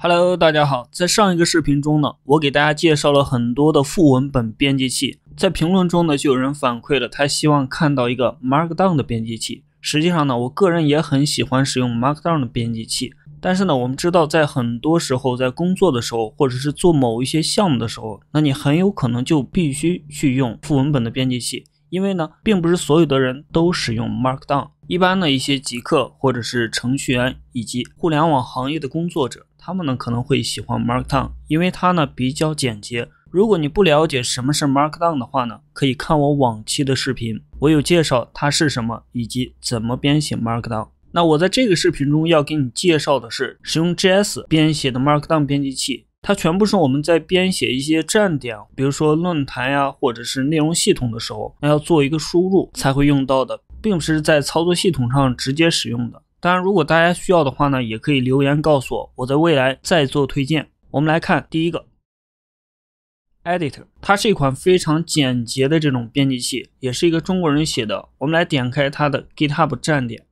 Hello，大家好。在上一个视频中呢，我给大家介绍了很多的副文本编辑器。在评论中呢，就有人反馈了，他希望看到一个 Markdown 的编辑器。实际上呢，我个人也很喜欢使用 Markdown 的编辑器。但是呢，我们知道，在很多时候，在工作的时候，或者是做某一些项目的时候，那你很有可能就必须去用副文本的编辑器，因为呢，并不是所有的人都使用 Markdown。一般呢，一些极客或者是程序员以及互联网行业的工作者。他们呢可能会喜欢 Markdown，因为它呢比较简洁。如果你不了解什么是 Markdown 的话呢，可以看我往期的视频，我有介绍它是什么以及怎么编写 Markdown。那我在这个视频中要给你介绍的是使用 JS 编写的 Markdown 编辑器，它全部是我们在编写一些站点，比如说论坛呀或者是内容系统的时候，那要做一个输入才会用到的，并不是在操作系统上直接使用的。当然，如果大家需要的话呢，也可以留言告诉我，我在未来再做推荐。我们来看第一个，Editor，它是一款非常简洁的这种编辑器，也是一个中国人写的。我们来点开它的 GitHub 站点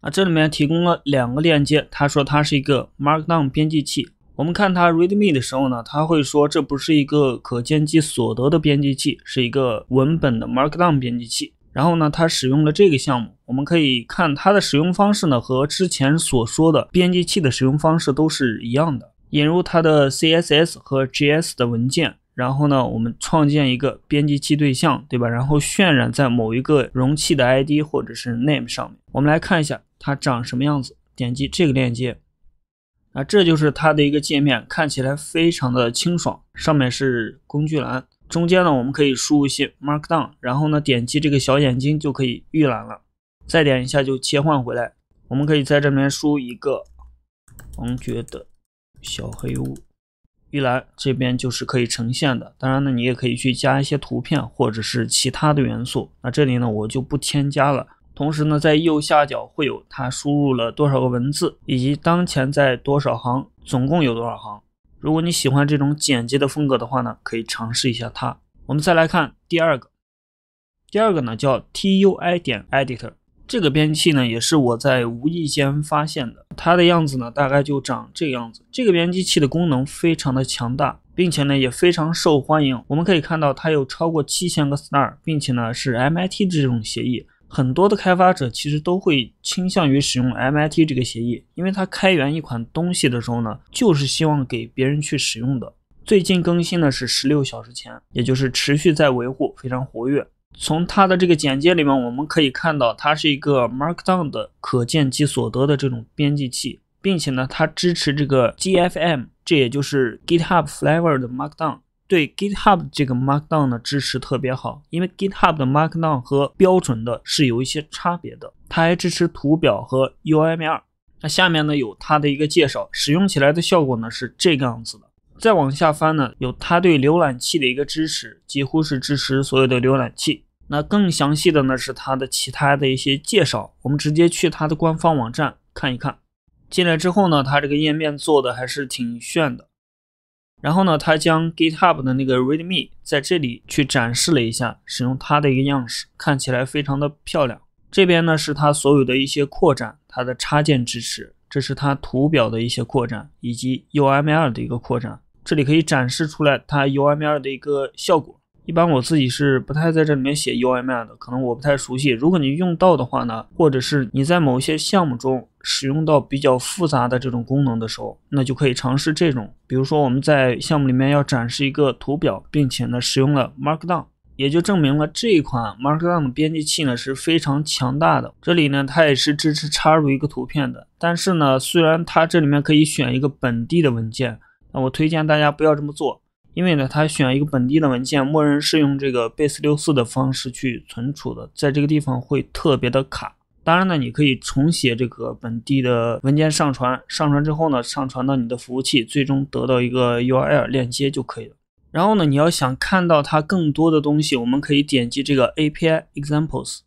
啊，这里面提供了两个链接。他说它是一个 Markdown 编辑器。我们看它 README 的时候呢，他会说这不是一个可见机所得的编辑器，是一个文本的 Markdown 编辑器。然后呢，它使用了这个项目，我们可以看它的使用方式呢，和之前所说的编辑器的使用方式都是一样的。引入它的 CSS 和 JS 的文件，然后呢，我们创建一个编辑器对象，对吧？然后渲染在某一个容器的 ID 或者是 name 上面。我们来看一下它长什么样子。点击这个链接，啊，这就是它的一个界面，看起来非常的清爽。上面是工具栏。中间呢，我们可以输入一些 Markdown，然后呢，点击这个小眼睛就可以预览了，再点一下就切换回来。我们可以在这边输一个王爵的小黑屋，一览，这边就是可以呈现的。当然呢，你也可以去加一些图片或者是其他的元素。那这里呢，我就不添加了。同时呢，在右下角会有它输入了多少个文字，以及当前在多少行，总共有多少行。如果你喜欢这种简洁的风格的话呢，可以尝试一下它。我们再来看第二个，第二个呢叫 TUI 点 Editor，这个编辑器呢也是我在无意间发现的。它的样子呢大概就长这个样子。这个编辑器的功能非常的强大，并且呢也非常受欢迎。我们可以看到它有超过七千个 star，并且呢是 MIT 这种协议。很多的开发者其实都会倾向于使用 MIT 这个协议，因为它开源一款东西的时候呢，就是希望给别人去使用的。最近更新的是十六小时前，也就是持续在维护，非常活跃。从它的这个简介里面，我们可以看到，它是一个 Markdown 的可见即所得的这种编辑器，并且呢，它支持这个 GFM，这也就是 GitHub Flavor 的 Markdown。对 GitHub 这个 Markdown 的支持特别好，因为 GitHub 的 Markdown 和标准的是有一些差别的。它还支持图表和 UML。那下面呢有它的一个介绍，使用起来的效果呢是这个样子的。再往下翻呢有它对浏览器的一个支持，几乎是支持所有的浏览器。那更详细的呢是它的其他的一些介绍，我们直接去它的官方网站看一看。进来之后呢，它这个页面做的还是挺炫的。然后呢，他将 GitHub 的那个 README 在这里去展示了一下，使用它的一个样式，看起来非常的漂亮。这边呢是它所有的一些扩展，它的插件支持，这是它图表的一些扩展以及 UML 的一个扩展。这里可以展示出来它 UML 的一个效果。一般我自己是不太在这里面写 UML 的，可能我不太熟悉。如果你用到的话呢，或者是你在某些项目中。使用到比较复杂的这种功能的时候，那就可以尝试这种，比如说我们在项目里面要展示一个图表，并且呢使用了 Markdown，也就证明了这一款 Markdown 编辑器呢是非常强大的。这里呢它也是支持插入一个图片的，但是呢虽然它这里面可以选一个本地的文件，那我推荐大家不要这么做，因为呢它选一个本地的文件，默认是用这个 base64 的方式去存储的，在这个地方会特别的卡。当然呢，你可以重写这个本地的文件上传，上传之后呢，上传到你的服务器，最终得到一个 URL 链接就可以了。然后呢，你要想看到它更多的东西，我们可以点击这个 API examples，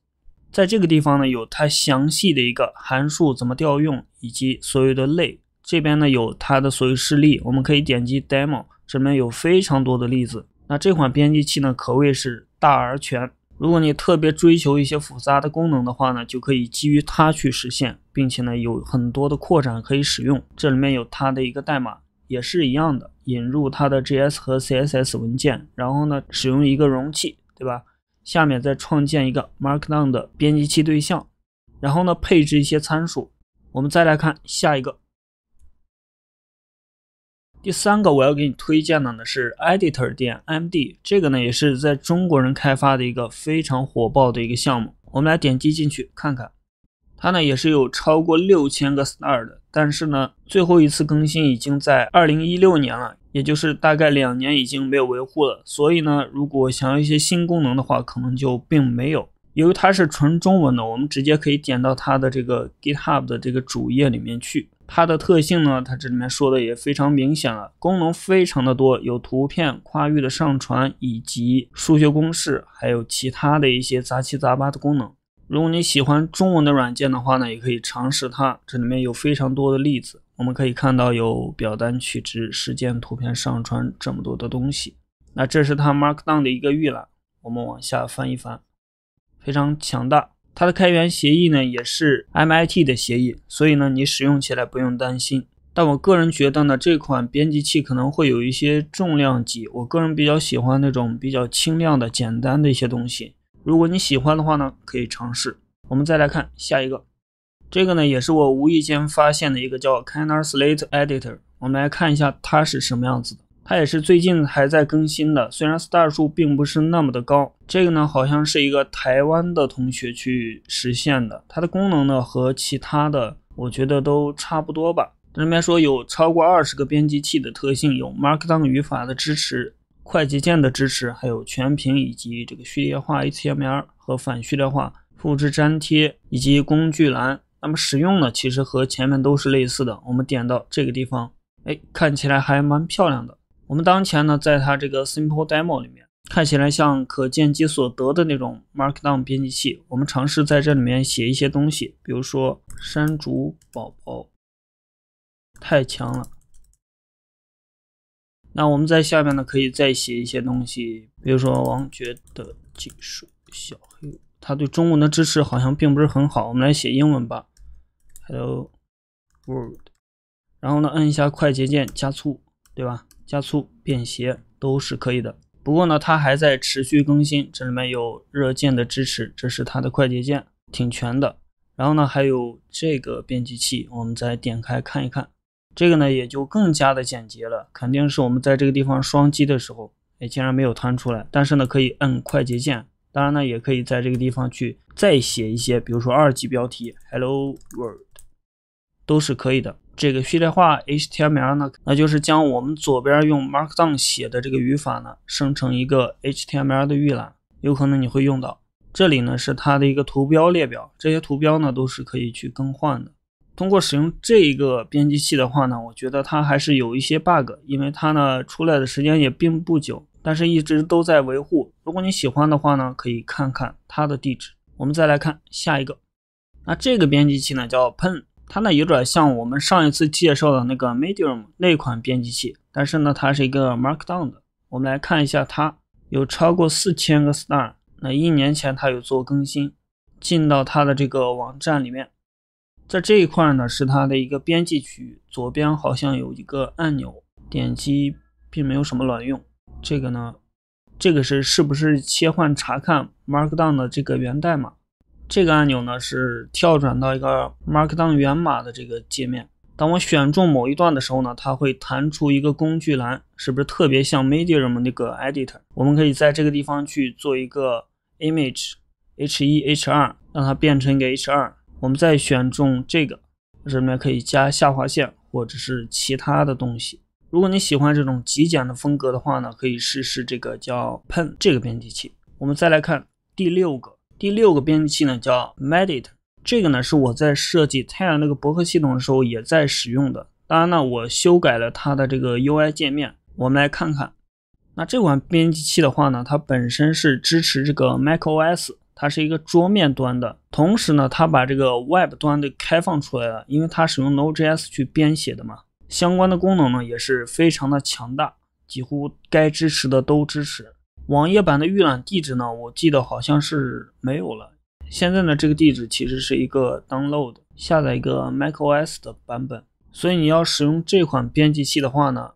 在这个地方呢，有它详细的一个函数怎么调用，以及所有的类。这边呢有它的所有示例，我们可以点击 demo，这边有非常多的例子。那这款编辑器呢，可谓是大而全。如果你特别追求一些复杂的功能的话呢，就可以基于它去实现，并且呢有很多的扩展可以使用。这里面有它的一个代码也是一样的，引入它的 JS 和 CSS 文件，然后呢使用一个容器，对吧？下面再创建一个 Markdown 的编辑器对象，然后呢配置一些参数。我们再来看下一个。第三个我要给你推荐的呢是 Editor 点 M D，这个呢也是在中国人开发的一个非常火爆的一个项目。我们来点击进去看看，它呢也是有超过六千个 star 的，但是呢最后一次更新已经在二零一六年了，也就是大概两年已经没有维护了。所以呢，如果想要一些新功能的话，可能就并没有。由于它是纯中文的，我们直接可以点到它的这个 GitHub 的这个主页里面去。它的特性呢，它这里面说的也非常明显了，功能非常的多，有图片跨域的上传，以及数学公式，还有其他的一些杂七杂八的功能。如果你喜欢中文的软件的话呢，也可以尝试它，这里面有非常多的例子，我们可以看到有表单取值、时间、图片上传这么多的东西。那这是它 Markdown 的一个预览，我们往下翻一翻，非常强大。它的开源协议呢也是 MIT 的协议，所以呢你使用起来不用担心。但我个人觉得呢这款编辑器可能会有一些重量级，我个人比较喜欢那种比较轻量的、简单的一些东西。如果你喜欢的话呢可以尝试。我们再来看下一个，这个呢也是我无意间发现的一个叫 Caner Slate Editor，我们来看一下它是什么样子的。它也是最近还在更新的，虽然 star 数并不是那么的高。这个呢，好像是一个台湾的同学去实现的。它的功能呢和其他的，我觉得都差不多吧。这里面说有超过二十个编辑器的特性，有 Markdown 语法的支持，快捷键的支持，还有全屏以及这个序列化、t m l 和反序列化、复制粘贴以及工具栏。那么使用呢，其实和前面都是类似的。我们点到这个地方，哎，看起来还蛮漂亮的。我们当前呢，在它这个 simple demo 里面，看起来像可见机所得的那种 Markdown 编辑器。我们尝试在这里面写一些东西，比如说山竹宝宝太强了。那我们在下面呢，可以再写一些东西，比如说王爵的技术小黑，他对中文的支持好像并不是很好。我们来写英文吧，Hello World。然后呢，按一下快捷键加粗，对吧？加粗、便携都是可以的。不过呢，它还在持续更新，这里面有热键的支持，这是它的快捷键，挺全的。然后呢，还有这个编辑器，我们再点开看一看，这个呢也就更加的简洁了。肯定是我们在这个地方双击的时候，哎，竟然没有弹出来。但是呢，可以摁快捷键，当然呢，也可以在这个地方去再写一些，比如说二级标题，Hello World。都是可以的。这个序列化 HTML 呢，那就是将我们左边用 Markdown 写的这个语法呢，生成一个 HTML 的预览。有可能你会用到。这里呢是它的一个图标列表，这些图标呢都是可以去更换的。通过使用这一个编辑器的话呢，我觉得它还是有一些 bug，因为它呢出来的时间也并不久，但是一直都在维护。如果你喜欢的话呢，可以看看它的地址。我们再来看下一个，那这个编辑器呢叫 Pen。它呢有点像我们上一次介绍的那个 Medium 那款编辑器，但是呢它是一个 Markdown 的。我们来看一下，它有超过四千个 Star。那一年前它有做更新，进到它的这个网站里面，在这一块呢是它的一个编辑区域，左边好像有一个按钮，点击并没有什么卵用。这个呢，这个是是不是切换查看 Markdown 的这个源代码？这个按钮呢是跳转到一个 Markdown 源码的这个界面。当我选中某一段的时候呢，它会弹出一个工具栏，是不是特别像 Medium 那个 Editor？我们可以在这个地方去做一个 Image H1 H2，让它变成一个 H2。我们再选中这个，这里面可以加下划线或者是其他的东西。如果你喜欢这种极简的风格的话呢，可以试试这个叫 Pen 这个编辑器。我们再来看第六个。第六个编辑器呢，叫 Medit，这个呢是我在设计太阳那个博客系统的时候也在使用的。当然呢，我修改了它的这个 UI 界面。我们来看看，那这款编辑器的话呢，它本身是支持这个 Mac OS，它是一个桌面端的。同时呢，它把这个 Web 端的开放出来了，因为它使用 Node.js 去编写的嘛。相关的功能呢，也是非常的强大，几乎该支持的都支持。网页版的预览地址呢？我记得好像是没有了。现在呢，这个地址其实是一个 download 下载一个 macOS 的版本。所以你要使用这款编辑器的话呢，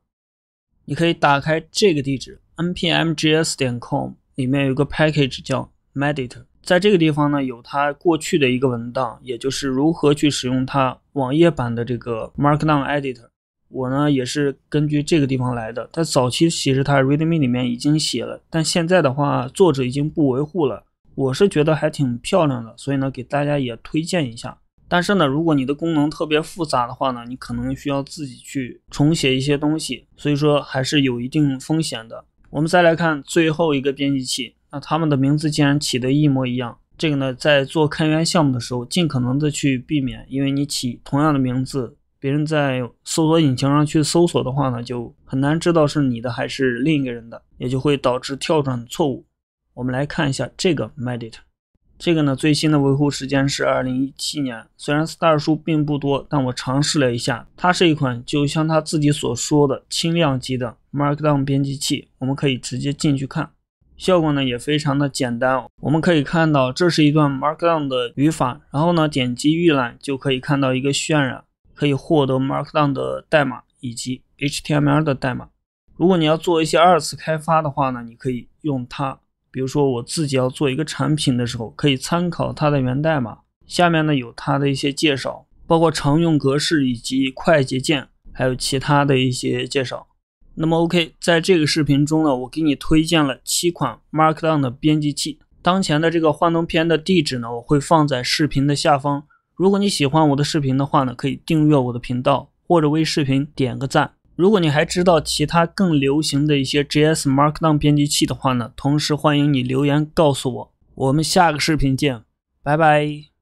你可以打开这个地址 npmjs.com 里面有一个 package 叫 mediter，在这个地方呢，有它过去的一个文档，也就是如何去使用它网页版的这个 Markdown editor。我呢也是根据这个地方来的，它早期其实它 readme 里面已经写了，但现在的话作者已经不维护了。我是觉得还挺漂亮的，所以呢给大家也推荐一下。但是呢，如果你的功能特别复杂的话呢，你可能需要自己去重写一些东西，所以说还是有一定风险的。我们再来看最后一个编辑器，那他们的名字竟然起的一模一样。这个呢，在做开源项目的时候，尽可能的去避免，因为你起同样的名字。别人在搜索引擎上去搜索的话呢，就很难知道是你的还是另一个人的，也就会导致跳转错误。我们来看一下这个 Medit，这个呢最新的维护时间是二零一七年。虽然 star 数并不多，但我尝试了一下，它是一款就像它自己所说的轻量级的 Markdown 编辑器。我们可以直接进去看，效果呢也非常的简单。我们可以看到这是一段 Markdown 的语法，然后呢点击预览就可以看到一个渲染。可以获得 Markdown 的代码以及 HTML 的代码。如果你要做一些二次开发的话呢，你可以用它。比如说我自己要做一个产品的时候，可以参考它的源代码。下面呢有它的一些介绍，包括常用格式以及快捷键，还有其他的一些介绍。那么 OK，在这个视频中呢，我给你推荐了七款 Markdown 的编辑器。当前的这个幻灯片的地址呢，我会放在视频的下方。如果你喜欢我的视频的话呢，可以订阅我的频道或者为视频点个赞。如果你还知道其他更流行的一些 G S Markdown 编辑器的话呢，同时欢迎你留言告诉我。我们下个视频见，拜拜。